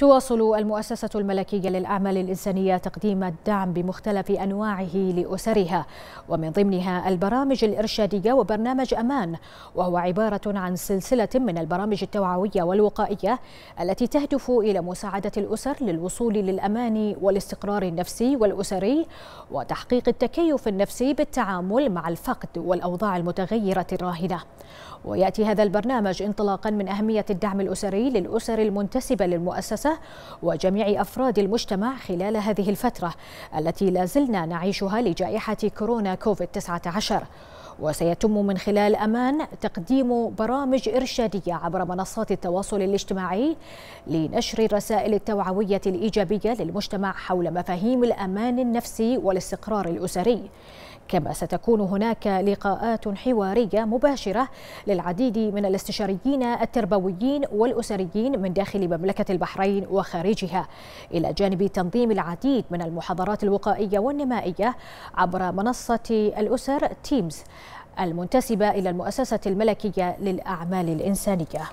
تواصل المؤسسة الملكية للأعمال الإنسانية تقديم الدعم بمختلف أنواعه لأسرها ومن ضمنها البرامج الإرشادية وبرنامج أمان وهو عبارة عن سلسلة من البرامج التوعوية والوقائية التي تهدف إلى مساعدة الأسر للوصول للأمان والاستقرار النفسي والأسري وتحقيق التكيف النفسي بالتعامل مع الفقد والأوضاع المتغيرة الراهنة ويأتي هذا البرنامج انطلاقا من أهمية الدعم الأسري للأسر المنتسبة للمؤسسة المؤسسة وجميع أفراد المجتمع خلال هذه الفترة التي لازلنا نعيشها لجائحة كورونا كوفيد 19 وسيتم من خلال أمان تقديم برامج إرشادية عبر منصات التواصل الاجتماعي لنشر الرسائل التوعوية الإيجابية للمجتمع حول مفاهيم الأمان النفسي والاستقرار الأسري كما ستكون هناك لقاءات حوارية مباشرة للعديد من الاستشاريين التربويين والأسريين من داخل مملكة البحرين وخارجها إلى جانب تنظيم العديد من المحاضرات الوقائية والنمائية عبر منصة الأسر تيمز المنتسبة إلى المؤسسة الملكية للأعمال الإنسانية